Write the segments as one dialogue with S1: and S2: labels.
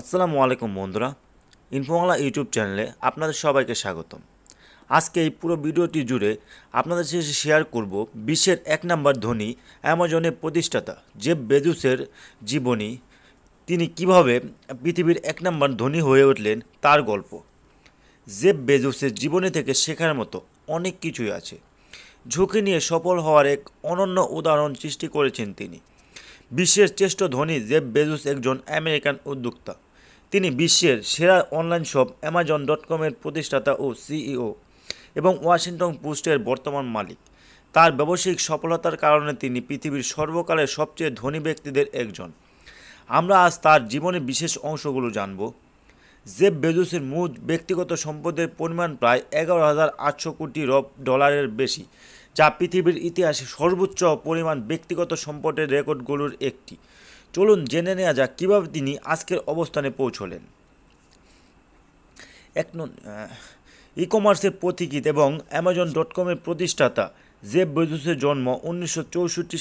S1: আসসালামু আলাইকুম বন্ধুরা ইনফোমালা ইউটিউব চ্যানেলে আপনাদের সবাইকে স্বাগতম আজকে এই পুরো ভিডিওটি জুড়ে আপনাদের সাথে শেয়ার করব বিশ্বের এক নম্বর ধনী অ্যামাজনের প্রতিষ্ঠাতা জেব বেজুসের জীবনী তিনি কিভাবে পৃথিবীর এক নম্বর ধনী হয়ে উঠলেন তার গল্প জেব বেজুসের জীবনী থেকে শেখার মতো অনেক কিছুই আছে ঝুঁকি নিয়ে সফল হওয়ার এক অনন্য উদাহরণ সৃষ্টি করেছেন তিনি বিশ্বের শ্রেষ্ঠ ধনী জেব বেজুস একজন আমেরিকান উদ্যোক্তা তিনি বিশ্বের সেরা অনলাইন শপ অ্যামাজন ডট কমের প্রতিষ্ঠাতা ও সিইও e এবং ওয়াশিংটন পোস্টের বর্তমান মালিক তার ব্যবসায়িক সফলতার কারণে তিনি পৃথিবীর সর্বকালের সবচেয়ে ধনী ব্যক্তিদের একজন আমরা আজ তার জীবনের বিশেষ অংশগুলো জানব জেব বেজুসের মূল ব্যক্তিগত সম্পদের পরিমাণ প্রায় এগারো হাজার আটশো কোটি ডলারের বেশি যা পৃথিবীর ইতিহাসে সর্বোচ্চ পরিমাণ ব্যক্তিগত সম্পদের রেকর্ডগুলোর একটি চলুন জেনে নেওয়া যাক কীভাবে তিনি আজকের অবস্থানে পৌঁছলেন এক ই কমার্সের প্রতীকীত এবং অ্যামাজন ডট কমের প্রতিষ্ঠাতা জেব বেজুসের জন্ম উনিশশো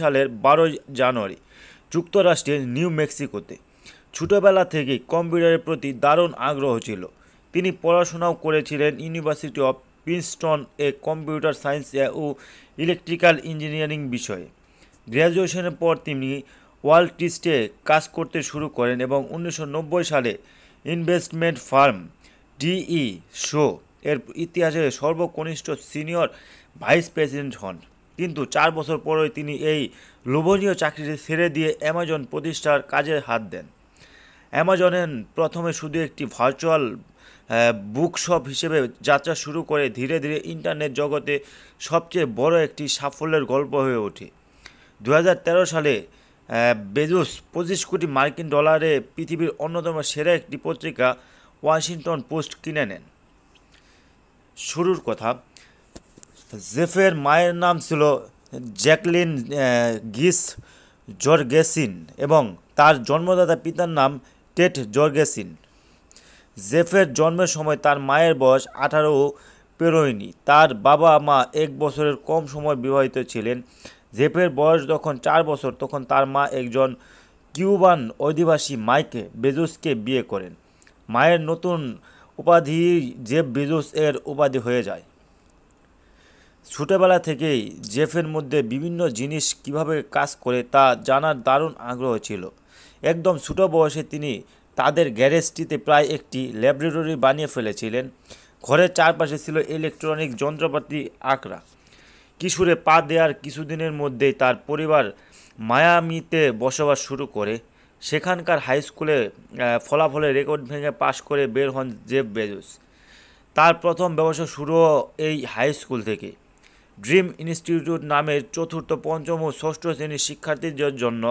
S1: সালের বারোই জানুয়ারি যুক্তরাষ্ট্রের নিউ মেক্সিকোতে ছোটোবেলা থেকেই কম্পিউটারের প্রতি দারুণ আগ্রহ ছিল তিনি পড়াশোনাও করেছিলেন ইউনিভার্সিটি অফ প্রিন্সটন এ কম্পিউটার সায়েন্স ও ইলেকট্রিক্যাল ইঞ্জিনিয়ারিং বিষয়ে গ্র্যাজুয়েশনের পর তিনি ওয়াল টিস্টে কাজ করতে শুরু করেন এবং উনিশশো সালে ইনভেস্টমেন্ট ফার্ম ডিই শো এর ইতিহাসে সর্বকনিষ্ঠ সিনিয়র ভাইস প্রেসিডেন্ট হন কিন্তু চার বছর পরে তিনি এই লোভনীয় চাকরিটি ছেড়ে দিয়ে অ্যামাজন প্রতিষ্ঠার কাজে হাত দেন অ্যামাজনের প্রথমে শুধু একটি ভার্চুয়াল বুকশপ হিসেবে যাত্রা শুরু করে ধীরে ধীরে ইন্টারনেট জগতে সবচেয়ে বড় একটি সাফল্যের গল্প হয়ে ওঠে দু সালে বেজুস পঁচিশ কোটি মার্কিন ডলারে পৃথিবীর অন্যতম সেরা একটি পত্রিকা ওয়াশিংটন পোস্ট কিনে নেন শুরুর কথা জেফের মায়ের নাম ছিল জ্যাকলিন গিস জর্গেসিন এবং তার জন্মদাতা পিতার নাম টেট জর্গেসিন জেফের জন্মের সময় তার মায়ের বয়স আঠারো পেরোয়নি তার বাবা মা এক বছরের কম সময় বিবাহিত ছিলেন জেফের বয়স যখন চার বছর তখন তার মা একজন কিউবান অধিবাসী মাইকে বেজুসকে বিয়ে করেন মায়ের নতুন উপাধি জেফ বেজুস এর উপাধি হয়ে যায় ছোটোবেলা থেকেই জেফের মধ্যে বিভিন্ন জিনিস কিভাবে কাজ করে তা জানার দারুণ আগ্রহ ছিল একদম ছোটো বয়সে তিনি তাদের গ্যারেজটিতে প্রায় একটি ল্যাবরেটরি বানিয়ে ফেলেছিলেন ঘরের চারপাশে ছিল ইলেকট্রনিক যন্ত্রপাতি আঁকড়া কিশোরে পা দেওয়ার কিছুদিনের মধ্যেই তার পরিবার মায়ামিতে বসবাস শুরু করে সেখানকার হাই স্কুলে ফলাফলে রেকর্ড ভেঙে পাশ করে বের হন জেব বেজুস তার প্রথম ব্যবসা শুরু এই হাই স্কুল থেকে ড্রিম ইনস্টিটিউট নামের চতুর্থ পঞ্চম ও ষষ্ঠ শ্রেণীর শিক্ষার্থীদের জন্য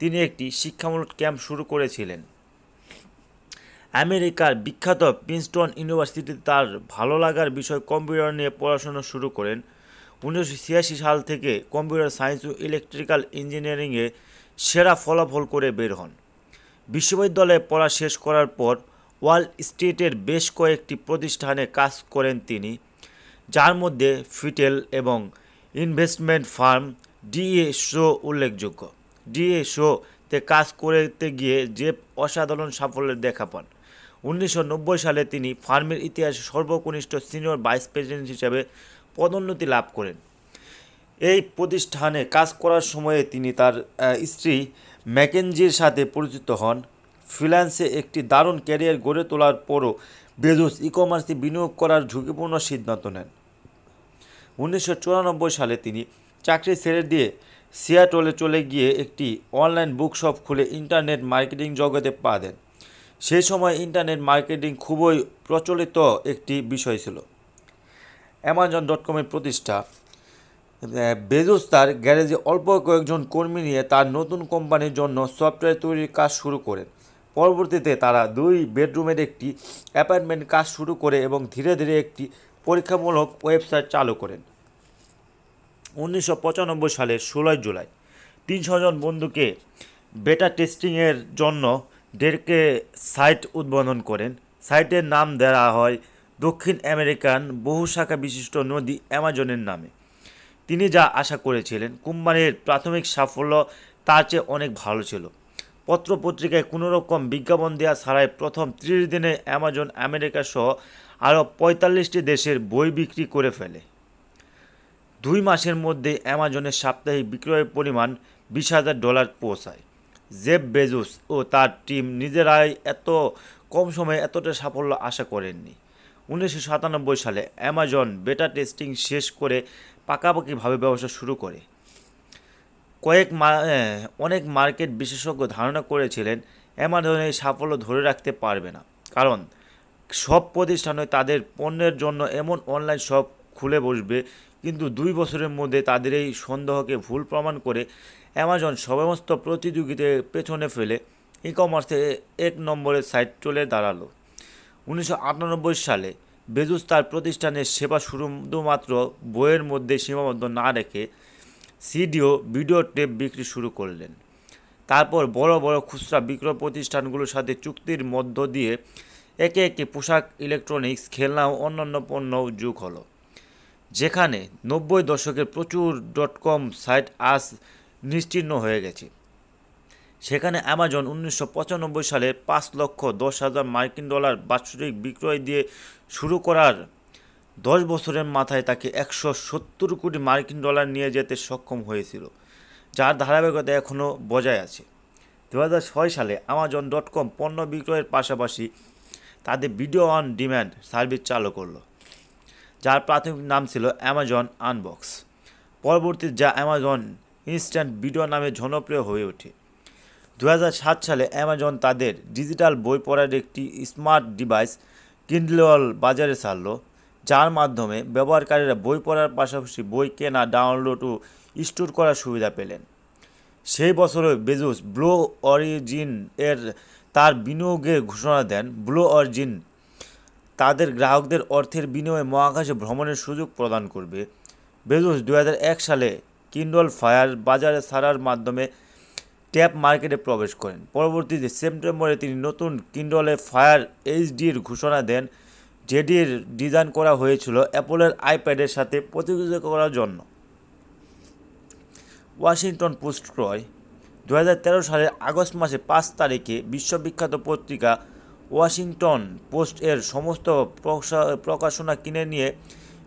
S1: তিনি একটি শিক্ষামূলক ক্যাম্প শুরু করেছিলেন আমেরিকার বিখ্যাত প্রিন্সটন ইউনিভার্সিটিতে তার ভালো লাগার বিষয় কম্পিউটার নিয়ে পড়াশোনা শুরু করেন উনিশশো ছিয়াশি সাল থেকে কম্পিউটার সায়েন্স ও ইলেকট্রিক্যাল ইঞ্জিনিয়ারিংয়ে সেরা ফলাফল করে বের হন বিশ্ববিদ্যালয়ে পড়া শেষ করার পর ওয়াল স্ট্রিটের বেশ কয়েকটি প্রতিষ্ঠানে কাজ করেন তিনি যার মধ্যে ফিটেল এবং ইনভেস্টমেন্ট ফার্ম ডিএ শো উল্লেখযোগ্য ডিএ শোতে কাজ করতে গিয়ে যে অসাধারণ সাফল্যের দেখা পান উনিশশো সালে তিনি ফার্মের ইতিহাসে সর্বকনিষ্ঠ সিনিয়র ভাইস প্রেসিডেন্ট হিসেবে পদোন্নতি লাভ করেন এই প্রতিষ্ঠানে কাজ করার সময়ে তিনি তার স্ত্রী ম্যাকেঞ্জির সাথে পরিচিত হন ফ্রিল্যান্সে একটি দারুণ ক্যারিয়ার গড়ে তোলার পরও বেজোস ই কমার্সে বিনিয়োগ করার ঝুঁকিপূর্ণ সিদ্ধান্ত নেন উনিশশো সালে তিনি চাকরি ছেড়ে দিয়ে সিয়াটলে চলে গিয়ে একটি অনলাইন বুক শপ খুলে ইন্টারনেট মার্কেটিং জগতে পা দেন সে সময় ইন্টারনেট মার্কেটিং খুবই প্রচলিত একটি বিষয় ছিল অ্যামাজন ডট কমের প্রতিষ্ঠা বেজোস তার গ্যারেজে অল্প কয়েকজন কর্মী নিয়ে তার নতুন কোম্পানির জন্য সফটওয়্যার তৈরির কাজ শুরু করেন পরবর্তীতে তারা দুই বেডরুমের একটি অ্যাপার্টমেন্ট কাজ শুরু করে এবং ধীরে ধীরে একটি পরীক্ষামূলক ওয়েবসাইট চালু করেন উনিশশো সালের ষোলোই জুলাই তিনশো জন বন্ধুকে বেটা টেস্টিংয়ের জন্য ডেরকে সাইট উদ্বোধন করেন সাইটের নাম দেওয়া হয় দক্ষিণ আমেরিকান বহু শাখা বিশিষ্ট নদী অ্যামাজনের নামে তিনি যা আশা করেছিলেন কোম্পানির প্রাথমিক সাফল্য তার চেয়ে অনেক ভালো ছিল পত্রপত্রিকায় কোনো রকম বিজ্ঞাপন দেওয়া ছাড়াই প্রথম ত্রিশ দিনে অ্যামাজন আমেরিকা সহ আরও পঁয়তাল্লিশটি দেশের বই বিক্রি করে ফেলে দুই মাসের মধ্যে অ্যামাজনের সাপ্তাহিক বিক্রয়ের পরিমাণ বিশ হাজার ডলার পৌঁছায় জেব বেজুস ও তার টিম নিজেরাই এত কম সময়ে এতটা সাফল্য আশা করেননি উনিশশো সালে অ্যামাজন বেটা টেস্টিং শেষ করে পাকাপাকিভাবে ব্যবসা শুরু করে কয়েক অনেক মার্কেট বিশেষজ্ঞ ধারণা করেছিলেন অ্যামাজন এই সাফল্য ধরে রাখতে পারবে না কারণ সব প্রতিষ্ঠানে তাদের পণ্যের জন্য এমন অনলাইন শপ খুলে বসবে কিন্তু দুই বছরের মধ্যে তাদের এই সন্দেহকে ভুল প্রমাণ করে অ্যামাজন সমস্ত প্রতিযোগীদের পেছনে ফেলে ই কমার্সে এক নম্বরের সাইট চলে দাঁড়ালো উনিশশো সালে বেজুস তার প্রতিষ্ঠানের সেবা শুধুমাত্র বইয়ের মধ্যে সীমাবদ্ধ না রেখে সিডিও ভিডিও টেপ বিক্রি শুরু করলেন তারপর বড় বড় খুচরা বিক্রয় প্রতিষ্ঠানগুলোর সাথে চুক্তির মধ্য দিয়ে একে একে পোশাক ইলেকট্রনিক্স খেলনা ও অন্যান্য পণ্য যুগ হলো যেখানে নব্বই দশকের প্রচুর ডট কম সাইট আস নিশ্চিহ্ন হয়ে গেছে সেখানে অ্যামাজন উনিশশো সালে পাঁচ লক্ষ দশ হাজার মার্কিন ডলার বাৎসরিক বিক্রয় দিয়ে শুরু করার দশ বছরের মাথায় তাকে একশো সত্তর কোটি মার্কিন ডলার নিয়ে যেতে সক্ষম হয়েছিল যার ধারাবাহিকতা এখনও বজায় আছে দু ছয় সালে আমাজন ডট কম পণ্য বিক্রয়ের পাশাপাশি তাদের ভিডিও অন ডিম্যান্ড সার্ভিস চালু করলো যার প্রাথমিক নাম ছিল অ্যামাজন আনবক্স পরবর্তী যা অ্যামাজন ইনস্ট্যান্ট ভিডিও নামে জনপ্রিয় হয়ে ওঠে দু সালে অ্যামাজন তাদের ডিজিটাল বই পড়ার একটি স্মার্ট ডিভাইস কিন্ডল বাজারে ছাড়ল যার মাধ্যমে ব্যবহারকারীরা বই পড়ার পাশাপাশি বই কেনা ডাউনলোড ও স্টোর করার সুবিধা পেলেন সেই বছরে বেজুস ব্লু অরিজিন এর তার বিনিয়োগের ঘোষণা দেন ব্লু অরিজিন তাদের গ্রাহকদের অর্থের বিনিময়ে মহাকাশে ভ্রমণের সুযোগ প্রদান করবে বেজুস দু সালে কিন্ডল ফায়ার বাজারে ছাড়ার মাধ্যমে ট্যাপ মার্কেটে প্রবেশ করেন পরবর্তীতে সেপ্টেম্বরে তিনি নতুন কিন্ডলে ফায়ার এইচডির ঘোষণা দেন যেটির ডিজাইন করা হয়েছিল অ্যাপলের আইপ্যাডের সাথে প্রতিযোগিতা করার জন্য ওয়াশিংটন পোস্ট ক্রয় দু সালের আগস্ট মাসে পাঁচ তারিখে বিশ্ববিখ্যাত পত্রিকা ওয়াশিংটন পোস্ট এর সমস্ত প্রকাশনা কিনে নিয়ে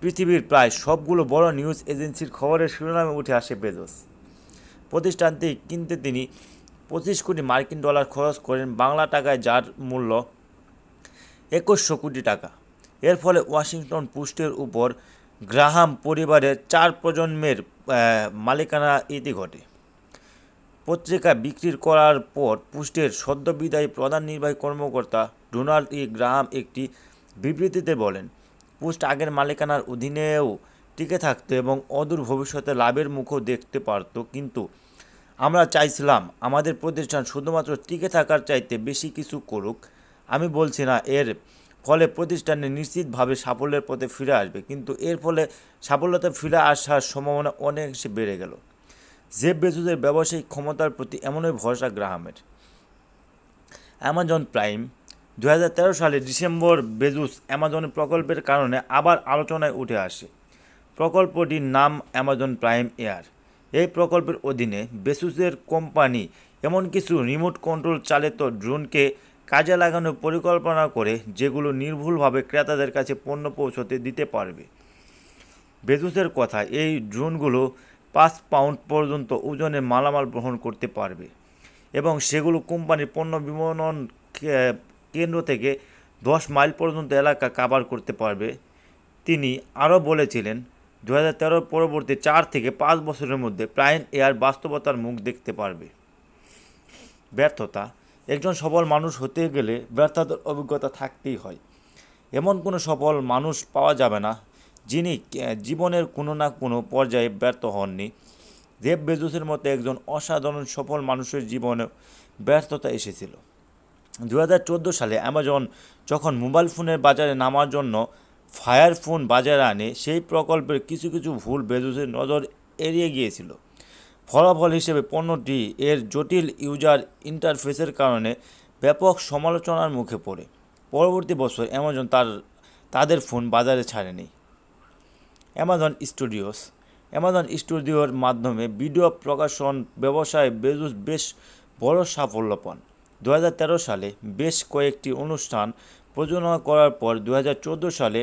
S1: পৃথিবীর প্রায় সবগুলো বড় নিউজ এজেন্সির খবরের শিরোনামে উঠে আসে বেজস প্রতিষ্ঠানটি কিনতে তিনি পঁচিশ কোটি মার্কিন ডলার খরচ করেন বাংলা টাকায় যার মূল্য একুশশো কোটি টাকা এর ফলে ওয়াশিংটন পোস্টের উপর গ্রাহাম পরিবারের চার প্রজন্মের মালিকানা ইতি ঘটে পত্রিকা বিক্রি করার পর পুস্টের সদ্যবিদায়ী প্রধান নির্বাহী কর্মকর্তা ডোনাল্ড ই গ্রাহাম একটি বিবৃতিতে বলেন পোস্ট আগের মালিকানার অধীনেও টিকে থাকতো এবং অদূর ভবিষ্যতে লাভের মুখও দেখতে পারত কিন্তু আমরা চাইছিলাম আমাদের প্রতিষ্ঠান শুধুমাত্র টিকে থাকার চাইতে বেশি কিছু করুক আমি বলছি না এর ফলে প্রতিষ্ঠানে নিশ্চিতভাবে সাফল্যের পথে ফিরে আসবে কিন্তু এর ফলে সাফল্যতা ফিরে আসার সম্ভাবনা অনেকাংশে বেড়ে গেল জেব বেজুদের ব্যবসায়িক ক্ষমতার প্রতি এমনই ভরসা গ্রাহামের অ্যামাজন প্রাইম দু সালে ডিসেম্বর বেজুস অ্যামাজন প্রকল্পের কারণে আবার আলোচনায় উঠে আসে প্রকল্পটির নাম অ্যামাজন প্রাইম এয়ার এই প্রকল্পের অধীনে বেসুসের কোম্পানি এমন কিছু রিমোট কন্ট্রোল চালিত ড্রোনকে কাজে লাগানোর পরিকল্পনা করে যেগুলো নির্ভুলভাবে ক্রেতাদের কাছে পণ্য পৌঁছতে দিতে পারবে বেজুসের কথা এই ড্রোনগুলো পাঁচ পাউন্ড পর্যন্ত ওজনে মালামাল বহন করতে পারবে এবং সেগুলো কোম্পানির পণ্য বিপণন কেন্দ্র থেকে দশ মাইল পর্যন্ত এলাকা কাভার করতে পারবে তিনি আরও বলেছিলেন দু হাজার পরবর্তী চার থেকে পাঁচ বছরের মধ্যে প্রায় এয়ার বাস্তবতার মুখ দেখতে পারবে ব্যর্থতা একজন সফল মানুষ হতে গেলে ব্যর্থতার অভিজ্ঞতা থাকতেই হয় এমন কোনো সফল মানুষ পাওয়া যাবে না যিনি জীবনের কোনো না কোনো পর্যায়ে ব্যর্থ হননি দেব বেজুসের মতো একজন অসাধারণ সফল মানুষের জীবনে ব্যর্থতা এসেছিল দু সালে অ্যামাজন যখন মোবাইল ফোনের বাজারে নামার জন্য ফায়ার ফোন বাজারে আনে সেই প্রকল্পের কিছু কিছু ভুল বেজুসের নজর এড়িয়ে গিয়েছিল ফলাফল হিসেবে পণ্যটি এর জটিল ইউজার ইন্টারফেসের কারণে ব্যাপক সমালোচনার মুখে পড়ে পরবর্তী বছর অ্যামাজন তার তাদের ফোন বাজারে ছাড়েনি অ্যামাজন স্টুডিওস অ্যামাজন স্টুডিওর মাধ্যমে ভিডিও প্রকাশন ব্যবসায় বেজুস বেশ বড় সাফল্য পান দু সালে বেশ কয়েকটি অনুষ্ঠান প্রযোজনা করার পর দু সালে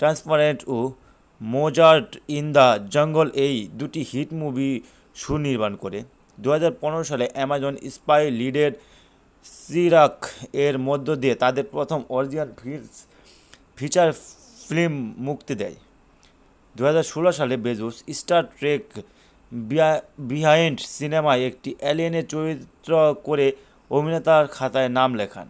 S1: ট্রান্সপারেন্ট ও মোজার্ট ইন দ্য জঙ্গল এই দুটি হিট মুভি সুনির্মাণ করে দু সালে অ্যামাজন স্পাই লিডের সিরাক এর মধ্য দিয়ে তাদের প্রথম অরিজিনাল ফিচার ফিল্ম মুক্তি দেয় দু সালে বেজুস স্টার ট্রেক বিহাইন্ড সিনেমায় একটি অ্যালিয়েনের চরিত্র করে অভিনেতার খাতায় নাম লেখান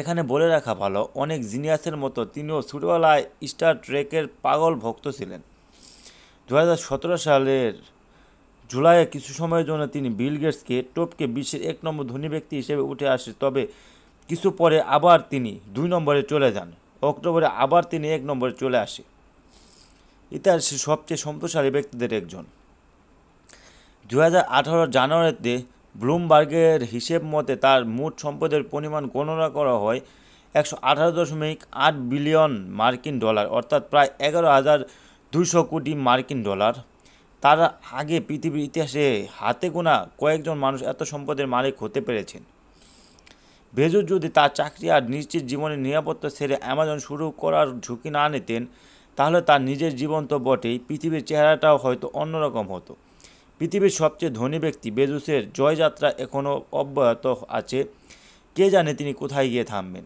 S1: এখানে বলে রাখা ভালো অনেক জিনিয়াসের মতো তিনিও ছোটবেলায় স্টার ট্রেকের পাগল ভক্ত ছিলেন দু সালের জুলাইয়ে কিছু সময়ের জন্য তিনি বিল গেটসকে টপকে বিশ্বের এক নম্বর ধনী ব্যক্তি হিসেবে উঠে আসে তবে কিছু পরে আবার তিনি দুই নম্বরে চলে যান অক্টোবরে আবার তিনি এক নম্বরে চলে আসে ইতিহাসের সবচেয়ে সম্প্রসারী ব্যক্তিদের একজন দু হাজার আঠারো জানুয়ারিতে ব্লুমবার্গের হিসেব মতে তার মোট সম্পদের পরিমাণ গণনা করা হয় একশো আঠারো দশমিক আট বিলিয়ন মার্কিন ডলার অর্থাৎ প্রায় এগারো হাজার দুশো কোটি মার্কিন ডলার তার আগে পৃথিবীর ইতিহাসে হাতে গোনা কয়েকজন মানুষ এত সম্পদের মালিক হতে পেরেছেন বেজুর যদি তার চাকরি আর নিশ্চিত জীবনের নিরাপত্তা সেরে অ্যামাজন শুরু করার ঝুঁকি না নিতেন তাহলে তার নিজের জীবন তো বটেই পৃথিবীর চেহারাটাও হয়তো অন্যরকম হতো পৃথিবীর সবচেয়ে ধনী ব্যক্তি বেজুসের জয়যাত্রা এখনও অব্যাহত আছে কে জানে তিনি কোথায় গিয়ে থামবেন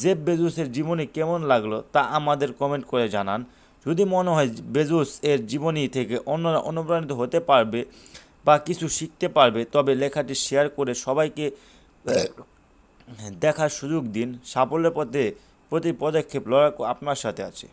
S1: জেব বেজুসের জীবনী কেমন লাগলো তা আমাদের কমেন্ট করে জানান যদি মনে হয় বেজুস এর জীবনী থেকে অন্যরা অনুপ্রাণিত হতে পারবে বা কিছু শিখতে পারবে তবে লেখাটি শেয়ার করে সবাইকে দেখার সুযোগ দিন সাফল্যের পথে প্রতি পদক্ষেপ লড়াকু আপনার সাথে আছে